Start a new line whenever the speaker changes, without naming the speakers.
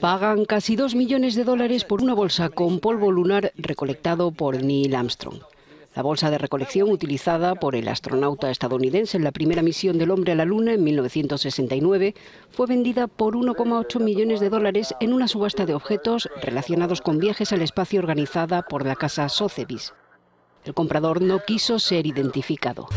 Pagan casi dos millones de dólares por una bolsa con polvo lunar recolectado por Neil Armstrong. La bolsa de recolección utilizada por el astronauta estadounidense en la primera misión del hombre a la Luna en 1969 fue vendida por 1,8 millones de dólares en una subasta de objetos relacionados con viajes al espacio organizada por la casa Socebis. El comprador no quiso ser identificado.